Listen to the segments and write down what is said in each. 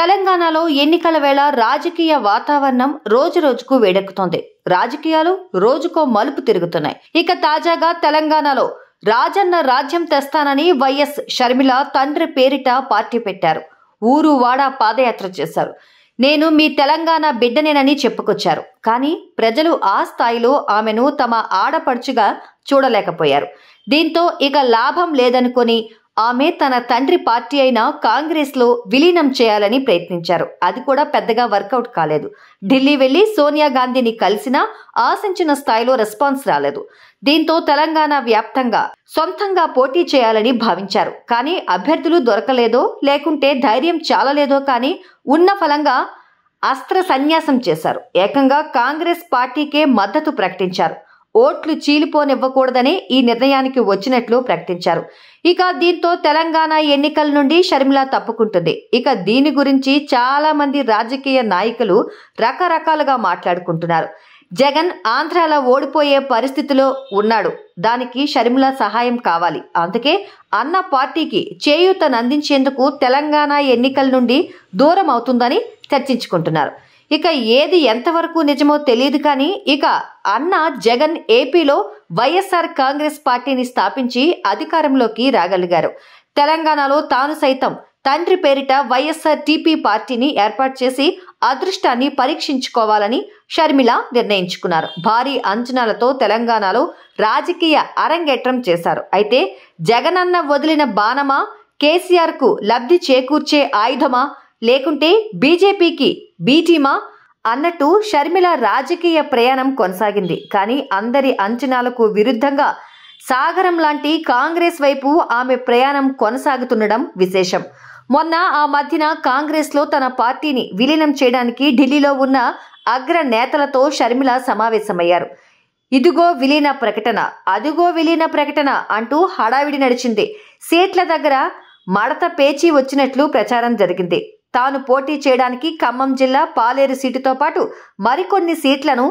తెలంగాణలో ఎన్నికల వేళ రాజకీయ వాతావరణం రోజురోజుకు వేడెక్కుతోంది రాజకీయాలు రోజుకో మలుపు తిరుగుతున్నాయి ఇక తాజాగా తెలంగాణలో రాజన్న రాజ్యం తెస్తానని వైఎస్ షర్మిల తండ్రి పేరిట పార్టీ పెట్టారు ఊరు వాడ పాదయాత్ర చేశారు నేను మీ తెలంగాణ బిడ్డనేనని చెప్పుకొచ్చారు కానీ ప్రజలు ఆ స్థాయిలో ఆమెను తమ ఆడపడుచుగా చూడలేకపోయారు దీంతో ఇక లాభం లేదనుకొని ఆమె తన తండ్రి పార్టీ అయిన కాంగ్రెస్లో విలీనం చేయాలని ప్రయత్నించారు అది కూడా పెద్దగా వర్కౌట్ కాలేదు ఢిల్లీ వెళ్లి సోనియా గాంధీని కలిసినా ఆశించిన స్థాయిలో రెస్పాన్స్ రాలేదు దీంతో తెలంగాణ వ్యాప్తంగా సొంతంగా పోటీ చేయాలని భావించారు కానీ అభ్యర్థులు దొరకలేదో లేకుంటే ధైర్యం చాలలేదో కానీ ఉన్న ఫలంగా అస్త్ర సన్యాసం చేశారు ఏకంగా కాంగ్రెస్ పార్టీకే మద్దతు ప్రకటించారు ఓట్లు చీలిపోనివ్వకూడదని ఈ నిర్ణయానికి వచ్చినట్లు ప్రకటించారు ఇక దీంతో తెలంగాణ ఎన్నికల నుండి షర్మిల తప్పుకుంటుంది ఇక దీని గురించి చాలా మంది రాజకీయ నాయకులు రకరకాలుగా మాట్లాడుకుంటున్నారు జగన్ ఆంధ్రాలో ఓడిపోయే పరిస్థితిలో ఉన్నాడు దానికి షర్మిల సహాయం కావాలి అందుకే అన్న పార్టీకి చేయూతనందించేందుకు తెలంగాణ ఎన్నికల నుండి దూరం అవుతుందని చర్చించుకుంటున్నారు ఇక ఏది ఎంతవరకు నిజమో తెలియదు కానీ ఇక అన్న జగన్ ఏపీలో వైఎస్ఆర్ కాంగ్రెస్ పార్టీని స్థాపించి అధికారంలోకి రాగలిగారు తెలంగాణలో తాను సైతం తండ్రి పేరిట వైఎస్ఆర్ టీపీ పార్టీని ఏర్పాటు చేసి అదృష్టాన్ని పరీక్షించుకోవాలని షర్మిల నిర్ణయించుకున్నారు భారీ అంచనాలతో తెలంగాణలో రాజకీయ అరంగేట్రం చేశారు అయితే జగనన్న వదిలిన బాణమా కేసీఆర్కు లబ్ధి చేకూర్చే ఆయుధమా లేకుంటే బీజేపీకి బీటీమా అన్నట్టు షర్మిల రాజకీయ ప్రయాణం కొనసాగింది కానీ అందరి అంచనాలకు విరుద్ధంగా సాగరం లాంటి కాంగ్రెస్ వైపు ఆమె ప్రయాణం కొనసాగుతుండడం విశేషం మొన్న ఆ మధ్యన కాంగ్రెస్లో తన పార్టీని విలీనం చేయడానికి ఢిల్లీలో ఉన్న అగ్ర నేతలతో షర్మిల సమావేశమయ్యారు ఇదిగో విలీన ప్రకటన అదిగో విలీన ప్రకటన అంటూ హడావిడి నడిచింది సీట్ల దగ్గర మడత పేచి వచ్చినట్లు ప్రచారం జరిగింది తాను పోటీ చేయడానికి ఖమ్మం జిల్లా పాలేరు సీటుతో పాటు మరికొన్ని సీట్లను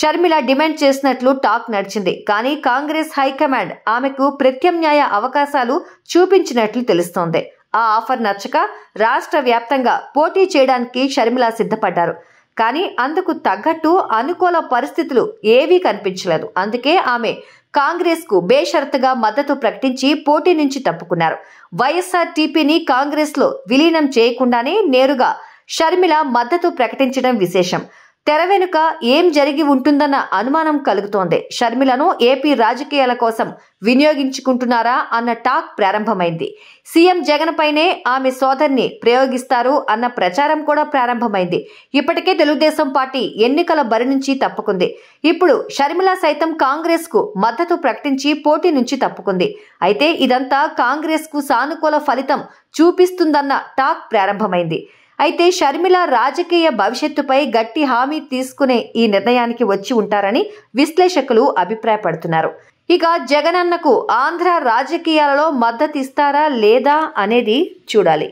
షర్మిల డిమాండ్ చేసినట్లు టాక్ నడిచింది కానీ కాంగ్రెస్ హైకమాండ్ ఆమెకు ప్రత్యామ్నాయ అవకాశాలు చూపించినట్లు తెలుస్తోంది ఆ ఆఫర్ నచ్చక రాష్ట్ర వ్యాప్తంగా పోటీ చేయడానికి షర్మిల సిద్ధపడ్డారు కానీ అందుకు తగ్గట్టు అనుకూల పరిస్థితులు ఏవీ కనిపించలేదు అందుకే ఆమె కాంగ్రెస్కు బేషరతుగా మద్దతు ప్రకటించి పోటీ నుంచి తప్పుకున్నారు వైఎస్ఆర్ టీపీని కాంగ్రెస్లో విలీనం చేయకుండానే నేరుగా షర్మిల మద్దతు ప్రకటించడం విశేషం తెర వెనుక ఏం జరిగి ఉంటుందన్న అనుమానం కలుగుతోంది షర్మిలను ఏపీ రాజకీయాల కోసం వినియోగించుకుంటున్నారా అన్న టాక్ ప్రారంభమైంది సీఎం జగన్ పైనే ఆమె సోదరిని ప్రయోగిస్తారు అన్న ప్రచారం కూడా ప్రారంభమైంది ఇప్పటికే తెలుగుదేశం పార్టీ ఎన్నికల బరి నుంచి తప్పుకుంది ఇప్పుడు షర్మిల సైతం కాంగ్రెస్ కు మద్దతు ప్రకటించి పోటీ నుంచి తప్పుకుంది అయితే ఇదంతా కాంగ్రెస్ కు సానుకూల ఫలితం చూపిస్తుందన్న టాక్ ప్రారంభమైంది అయితే షర్మిల రాజకీయ భవిష్యత్తుపై గట్టి హామీ తీసుకునే ఈ నిర్ణయానికి వచ్చి ఉంటారని విశ్లేషకులు అభిప్రాయపడుతున్నారు ఇక జగనన్నకు ఆంధ్ర రాజకీయాలలో మద్దతిస్తారా లేదా అనేది చూడాలి